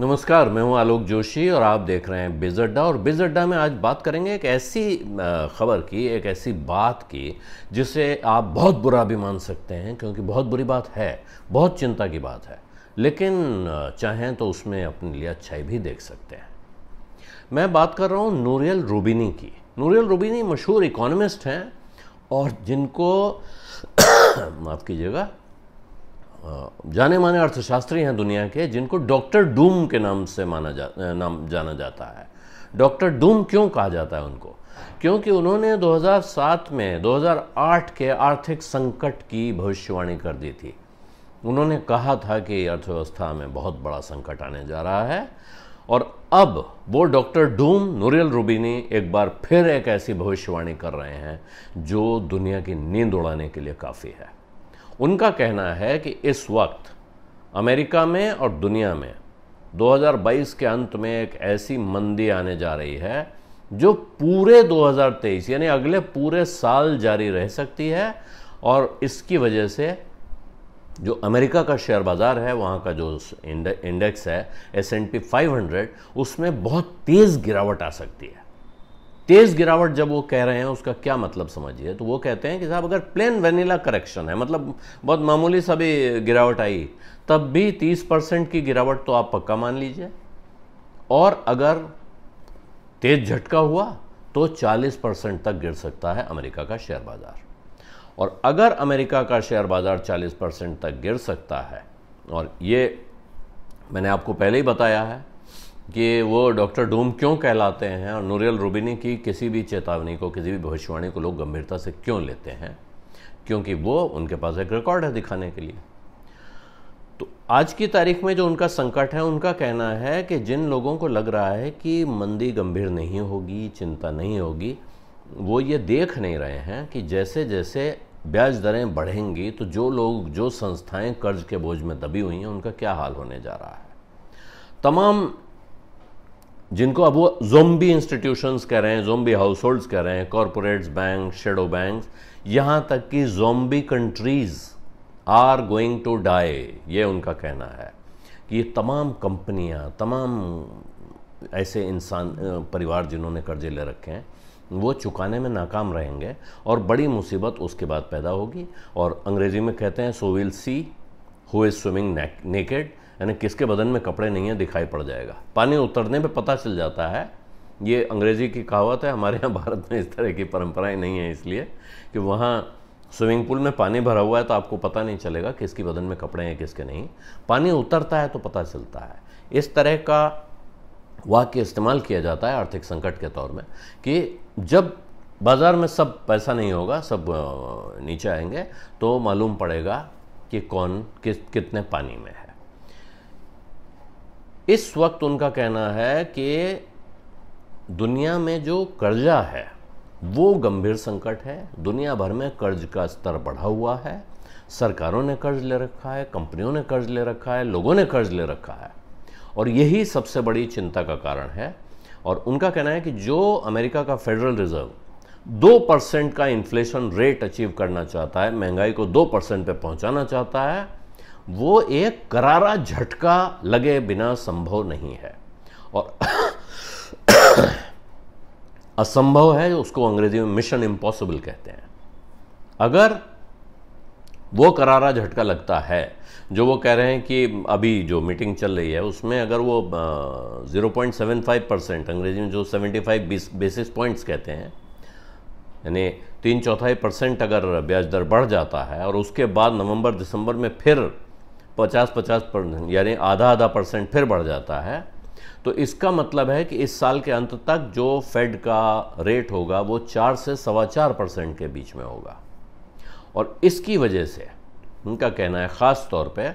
नमस्कार मैं हूं आलोक जोशी और आप देख रहे हैं बिजड्डा और बिजड्डा में आज बात करेंगे एक ऐसी खबर की एक ऐसी बात की जिसे आप बहुत बुरा भी मान सकते हैं क्योंकि बहुत बुरी बात है बहुत चिंता की बात है लेकिन चाहें तो उसमें अपने लिए अच्छाई भी देख सकते हैं मैं बात कर रहा हूँ नूरियल रूबिनी की नूरियल रूबिनी मशहूर इकोनॉमिस्ट हैं और जिनको माफ़ कीजिएगा जाने माने अर्थशास्त्री हैं दुनिया के जिनको डॉक्टर डूम के नाम से माना जा नाम जाना जाता है डॉक्टर डूम क्यों कहा जाता है उनको क्योंकि उन्होंने 2007 में 2008 के आर्थिक संकट की भविष्यवाणी कर दी थी उन्होंने कहा था कि अर्थव्यवस्था में बहुत बड़ा संकट आने जा रहा है और अब वो डॉक्टर डूम नूरियल रूबिनी एक बार फिर एक ऐसी भविष्यवाणी कर रहे हैं जो दुनिया की नींद उड़ाने के लिए काफ़ी है उनका कहना है कि इस वक्त अमेरिका में और दुनिया में 2022 के अंत में एक ऐसी मंदी आने जा रही है जो पूरे 2023 यानी अगले पूरे साल जारी रह सकती है और इसकी वजह से जो अमेरिका का शेयर बाज़ार है वहाँ का जो इंडेक्स है एस एंड पी फाइव उसमें बहुत तेज़ गिरावट आ सकती है तेज गिरावट जब वो कह रहे हैं उसका क्या मतलब समझिए तो वो कहते हैं कि साहब अगर प्लेन वेनिला करेक्शन है मतलब बहुत मामूली सा भी गिरावट आई तब भी 30 परसेंट की गिरावट तो आप पक्का मान लीजिए और अगर तेज झटका हुआ तो 40 परसेंट तक गिर सकता है अमेरिका का शेयर बाज़ार और अगर अमेरिका का शेयर बाज़ार 40 परसेंट तक गिर सकता है और ये मैंने आपको पहले ही बताया है कि वो डॉक्टर डूम क्यों कहलाते हैं और नूरियल रूबिनी की किसी भी चेतावनी को किसी भी भविष्यवाणी को लोग गंभीरता से क्यों लेते हैं क्योंकि वो उनके पास एक रिकॉर्ड है दिखाने के लिए तो आज की तारीख में जो उनका संकट है उनका कहना है कि जिन लोगों को लग रहा है कि मंदी गंभीर नहीं होगी चिंता नहीं होगी वो ये देख नहीं रहे हैं कि जैसे जैसे ब्याज दरें बढ़ेंगी तो जो लोग जो संस्थाएं कर्ज के बोझ में दबी हुई हैं उनका क्या हाल होने जा रहा है तमाम जिनको अब वो जोम्बी इंस्टीट्यूशंस कह रहे हैं जोम्बी हाउस होल्ड्स कह रहे हैं कॉरपोरेट्स बैंक शेडो बैंक यहाँ तक कि zombie countries are going to die ये उनका कहना है कि ये तमाम कंपनियाँ तमाम ऐसे इंसान परिवार जिन्होंने कर्जे ले रखे हैं वो चुकाने में नाकाम रहेंगे और बड़ी मुसीबत उसके बाद पैदा होगी और अंग्रेज़ी में कहते हैं so will see who is swimming naked यानी किसके बदन में कपड़े नहीं हैं दिखाई पड़ जाएगा पानी उतरने पर पता चल जाता है ये अंग्रेज़ी की कहावत है हमारे यहाँ भारत में इस तरह की परंपराएं नहीं है इसलिए कि वहाँ स्विमिंग पूल में पानी भरा हुआ है तो आपको पता नहीं चलेगा किसके बदन में कपड़े हैं किसके नहीं पानी उतरता है तो पता चलता है इस तरह का वाक्य इस्तेमाल किया जाता है आर्थिक संकट के तौर में कि जब बाज़ार में सब पैसा नहीं होगा सब नीचे आएंगे तो मालूम पड़ेगा कि कौन किस कितने पानी में है इस वक्त उनका कहना है कि दुनिया में जो कर्जा है वो गंभीर संकट है दुनिया भर में कर्ज का स्तर बढ़ा हुआ है सरकारों ने कर्ज ले रखा है कंपनियों ने कर्ज ले रखा है लोगों ने कर्ज ले रखा है और यही सबसे बड़ी चिंता का कारण है और उनका कहना है कि जो अमेरिका का फेडरल रिजर्व दो परसेंट का इन्फ्लेशन रेट अचीव करना चाहता है महंगाई को दो परसेंट पर पहुंचाना चाहता है वो एक करारा झटका लगे बिना संभव नहीं है और असंभव है उसको अंग्रेजी में मिशन इम्पॉसिबल कहते हैं अगर वो करारा झटका लगता है जो वो कह रहे हैं कि अभी जो मीटिंग चल रही है उसमें अगर वो zero point seven five percent अंग्रेजी में जो सेवेंटी फाइव बेसिस पॉइंट्स कहते हैं यानी तीन चौथाई परसेंट अगर ब्याज दर बढ़ जाता है और उसके बाद नवंबर दिसंबर में फिर पचास पचास परसेंट यानी आधा आधा परसेंट फिर बढ़ जाता है तो इसका मतलब है कि इस साल के अंत तक जो फेड का रेट होगा वो चार से सवा चार परसेंट के बीच में होगा और इसकी वजह से उनका कहना है ख़ास तौर पे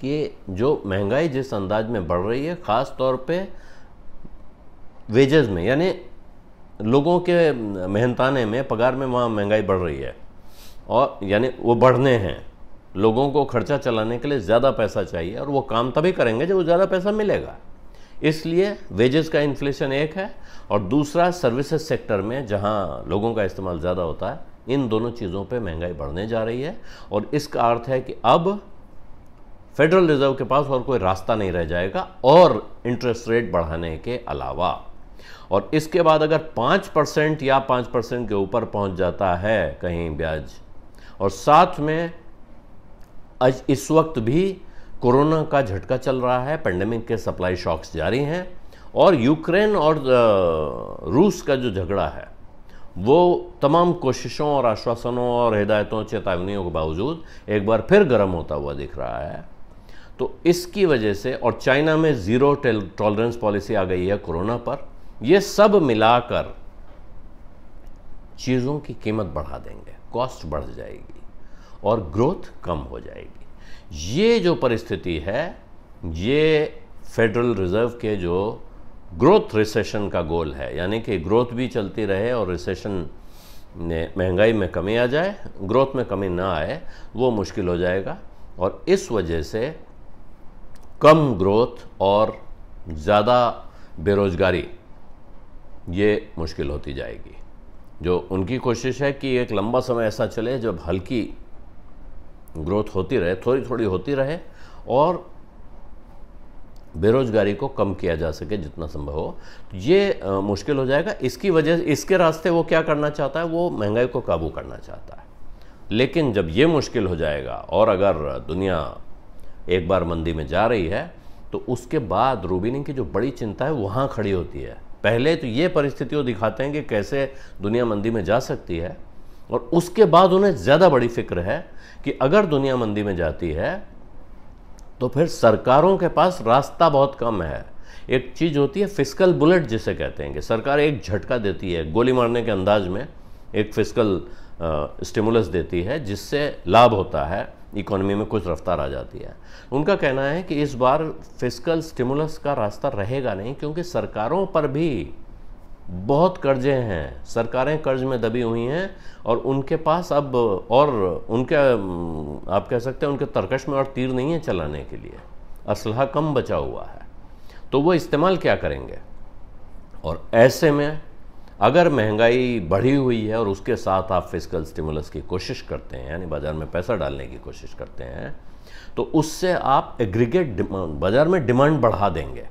कि जो महंगाई जिस अंदाज में बढ़ रही है ख़ास तौर पे वेजेस में यानी लोगों के मेहनताने में पगार में वहाँ महंगाई बढ़ रही है और यानी वो बढ़ने हैं लोगों को खर्चा चलाने के लिए ज़्यादा पैसा चाहिए और वो काम तभी करेंगे जब वो ज़्यादा पैसा मिलेगा इसलिए वेजेस का इन्फ्लेशन एक है और दूसरा सर्विसेज सेक्टर में जहाँ लोगों का इस्तेमाल ज़्यादा होता है इन दोनों चीज़ों पे महंगाई बढ़ने जा रही है और इसका अर्थ है कि अब फेडरल रिजर्व के पास और कोई रास्ता नहीं रह जाएगा और इंटरेस्ट रेट बढ़ाने के अलावा और इसके बाद अगर पाँच परसेंट या पाँच परसेंट के ऊपर पहुंच जाता है कहीं ब्याज और साथ में आज इस वक्त भी कोरोना का झटका चल रहा है पेंडेमिक के सप्लाई शॉक्स जारी हैं और यूक्रेन और रूस का जो झगड़ा है वो तमाम कोशिशों और आश्वासनों और हिदायतों चेतावनियों के बावजूद एक बार फिर गर्म होता हुआ दिख रहा है तो इसकी वजह से और चाइना में ज़ीरो टॉलरेंस पॉलिसी आ गई है कोरोना पर ये सब मिलाकर चीज़ों की कीमत बढ़ा देंगे कॉस्ट बढ़ जाएगी और ग्रोथ कम हो जाएगी ये जो परिस्थिति है ये फेडरल रिजर्व के जो ग्रोथ रिसेशन का गोल है यानी कि ग्रोथ भी चलती रहे और रिसेशन में महंगाई में कमी आ जाए ग्रोथ में कमी ना आए वो मुश्किल हो जाएगा और इस वजह से कम ग्रोथ और ज़्यादा बेरोज़गारी ये मुश्किल होती जाएगी जो उनकी कोशिश है कि एक लंबा समय ऐसा चले जब हल्की ग्रोथ होती रहे थोड़ी थोड़ी होती रहे और बेरोजगारी को कम किया जा सके जितना संभव हो तो ये आ, मुश्किल हो जाएगा इसकी वजह इसके रास्ते वो क्या करना चाहता है वो महंगाई को काबू करना चाहता है लेकिन जब ये मुश्किल हो जाएगा और अगर दुनिया एक बार मंदी में जा रही है तो उसके बाद रूबिनिंग की जो बड़ी चिंता है वहाँ खड़ी होती है पहले तो ये परिस्थितियों दिखाते हैं कि कैसे दुनिया मंदी में जा सकती है और उसके बाद उन्हें ज़्यादा बड़ी फिक्र है कि अगर दुनिया मंदी में जाती है तो फिर सरकारों के पास रास्ता बहुत कम है एक चीज़ होती है फिजिकल बुलेट जिसे कहते हैं कि सरकार एक झटका देती है गोली मारने के अंदाज में एक फिजिकल स्टिमुलस देती है जिससे लाभ होता है इकोनॉमी में कुछ रफ्तार आ जाती है उनका कहना है कि इस बार फिजिकल स्टिमुलस का रास्ता रहेगा नहीं क्योंकि सरकारों पर भी बहुत कर्जे हैं सरकारें कर्ज में दबी हुई हैं और उनके पास अब और उनके आप कह सकते हैं उनके तरकश में और तीर नहीं है चलाने के लिए असलहा कम बचा हुआ है तो वो इस्तेमाल क्या करेंगे और ऐसे में अगर महंगाई बढ़ी हुई है और उसके साथ आप फिजिकल स्टिमुलस की कोशिश करते हैं यानी बाज़ार में पैसा डालने की कोशिश करते हैं तो उससे आप एग्रीगेट बाज़ार में डिमांड बढ़ा देंगे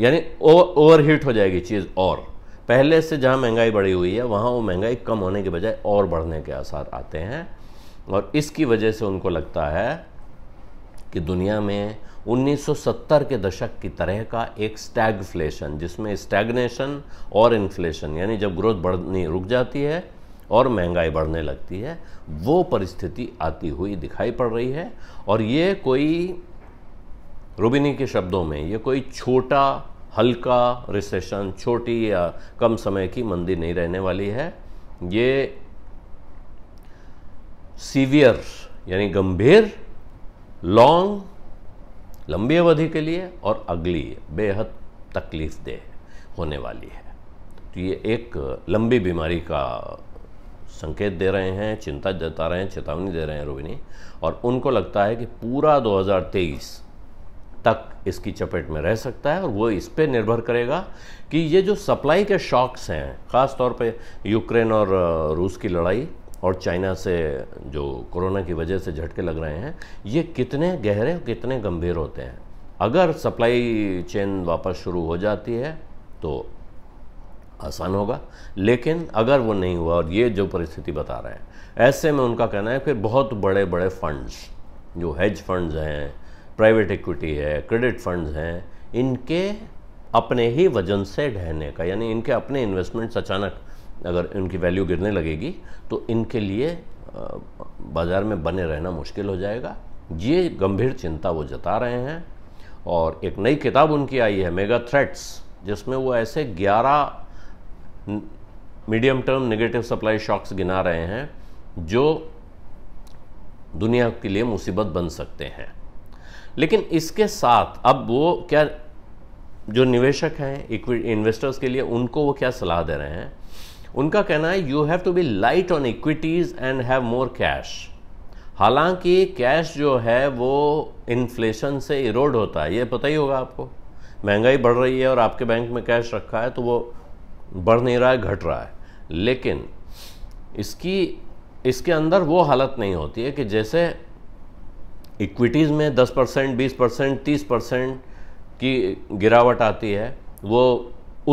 यानी ओवर हीट हो जाएगी चीज़ और पहले से जहाँ महंगाई बढ़ी हुई है वहाँ वो महंगाई कम होने के बजाय और बढ़ने के आसार आते हैं और इसकी वजह से उनको लगता है कि दुनिया में 1970 के दशक की तरह का एक स्टैगफ्लेशन जिसमें स्टैगनेशन और इन्फ्लेशन यानी जब ग्रोथ बढ़नी रुक जाती है और महंगाई बढ़ने लगती है वो परिस्थिति आती हुई दिखाई पड़ रही है और ये कोई रुबिनी के शब्दों में ये कोई छोटा हल्का रिसेशन छोटी या कम समय की मंदी नहीं रहने वाली है ये सीवियर यानी गंभीर लॉन्ग लंबी अवधि के लिए और अगली बेहद तकलीफ दे होने वाली है तो ये एक लंबी बीमारी का संकेत दे रहे हैं चिंता जता रहे हैं चेतावनी दे रहे हैं रोहिणी और उनको लगता है कि पूरा 2023 तक इसकी चपेट में रह सकता है और वो इस पर निर्भर करेगा कि ये जो सप्लाई के शॉक्स हैं ख़ास तौर पे यूक्रेन और रूस की लड़ाई और चाइना से जो कोरोना की वजह से झटके लग रहे हैं ये कितने गहरे कितने गंभीर होते हैं अगर सप्लाई चेन वापस शुरू हो जाती है तो आसान होगा लेकिन अगर वो नहीं हुआ और ये जो परिस्थिति बता रहे हैं ऐसे में उनका कहना है फिर बहुत बड़े बड़े फंड्स जो हेज फंड्स हैं प्राइवेट इक्विटी है क्रेडिट फंड्स हैं इनके अपने ही वजन से ढहने का यानी इनके अपने इन्वेस्टमेंट्स अचानक अगर इनकी वैल्यू गिरने लगेगी तो इनके लिए बाज़ार में बने रहना मुश्किल हो जाएगा ये गंभीर चिंता वो जता रहे हैं और एक नई किताब उनकी आई है मेगा थ्रेट्स जिसमें वो ऐसे 11 medium term negative supply shocks गिना रहे हैं जो दुनिया के लिए मुसीबत बन सकते हैं लेकिन इसके साथ अब वो क्या जो निवेशक हैं इन्वेस्टर्स के लिए उनको वो क्या सलाह दे रहे हैं उनका कहना है you have to be light on equities and have more cash हालांकि कैश जो है वो इन्फ्लेशन से इरोड होता है ये पता ही होगा आपको महंगाई बढ़ रही है और आपके बैंक में कैश रखा है तो वो बढ़ नहीं रहा है घट रहा है लेकिन इसकी इसके अंदर वो हालत नहीं होती है कि जैसे इक्विटीज़ में 10 परसेंट बीस परसेंट तीस परसेंट की गिरावट आती है वो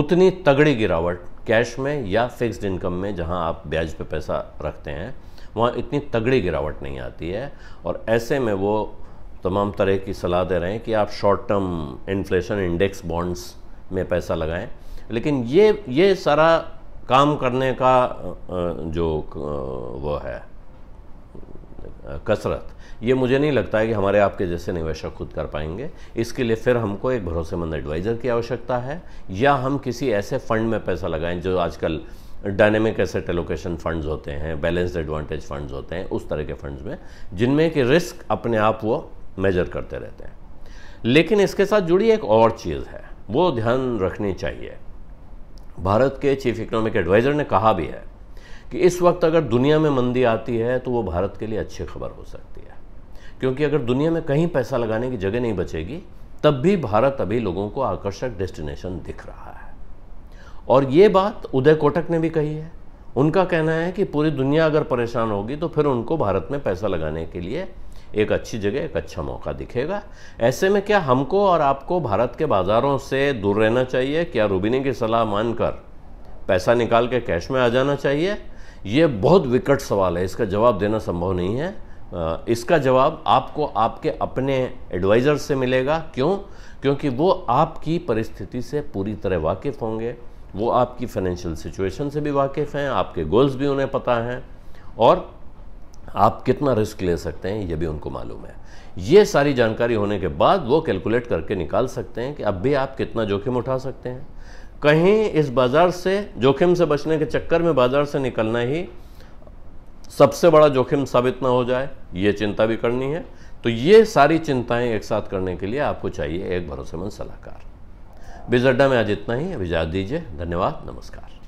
उतनी तगड़ी गिरावट कैश में या फिक्स्ड इनकम में जहां आप ब्याज पे पैसा रखते हैं वहां इतनी तगड़ी गिरावट नहीं आती है और ऐसे में वो तमाम तरह की सलाह दे रहे हैं कि आप short term inflation index bonds में पैसा लगाएं लेकिन ये ये सारा काम करने का जो वो है कसरत ये मुझे नहीं लगता है कि हमारे आपके जैसे निवेशक खुद कर पाएंगे इसके लिए फिर हमको एक भरोसेमंद एडवाइज़र की आवश्यकता है या हम किसी ऐसे फंड में पैसा लगाएं जो आजकल डायनेमिक एसेट एलोकेशन फंड्स होते हैं बैलेंस्ड एडवांटेज फंड्स होते हैं उस तरह के फंड्स में जिनमें कि रिस्क अपने आप वो मेजर करते रहते हैं लेकिन इसके साथ जुड़ी एक और चीज़ है वो ध्यान रखनी चाहिए भारत के चीफ इकोनॉमिक एडवाइज़र ने कहा भी है कि इस वक्त अगर दुनिया में मंदी आती है तो वो भारत के लिए अच्छी खबर हो सकती है क्योंकि अगर दुनिया में कहीं पैसा लगाने की जगह नहीं बचेगी तब भी भारत अभी लोगों को आकर्षक डेस्टिनेशन दिख रहा है और ये बात उदय कोटक ने भी कही है उनका कहना है कि पूरी दुनिया अगर परेशान होगी तो फिर उनको भारत में पैसा लगाने के लिए एक अच्छी जगह एक अच्छा मौका दिखेगा ऐसे में क्या हमको और आपको भारत के बाज़ारों से दूर रहना चाहिए क्या रूबिनी की सलाह मानकर पैसा निकाल के कैश में आ जाना चाहिए ये बहुत विकट सवाल है इसका जवाब देना संभव नहीं है इसका जवाब आपको आपके अपने एडवाइज़र से मिलेगा क्यों क्योंकि वो आपकी परिस्थिति से पूरी तरह वाकिफ़ होंगे वो आपकी फाइनेंशियल सिचुएशन से भी वाकिफ़ हैं आपके गोल्स भी उन्हें पता हैं और आप कितना रिस्क ले सकते हैं ये भी उनको मालूम है ये सारी जानकारी होने के बाद वो कैलकुलेट करके निकाल सकते हैं कि अब भी आप कितना जोखिम उठा सकते हैं कहीं इस बाज़ार से जोखिम से बचने के चक्कर में बाज़ार से निकलना ही सबसे बड़ा जोखिम साबित ना हो जाए ये चिंता भी करनी है तो ये सारी चिंताएं एक साथ करने के लिए आपको चाहिए एक भरोसेमंद सलाहकार बिज अड्डा में आज इतना ही अभी दीजिए धन्यवाद नमस्कार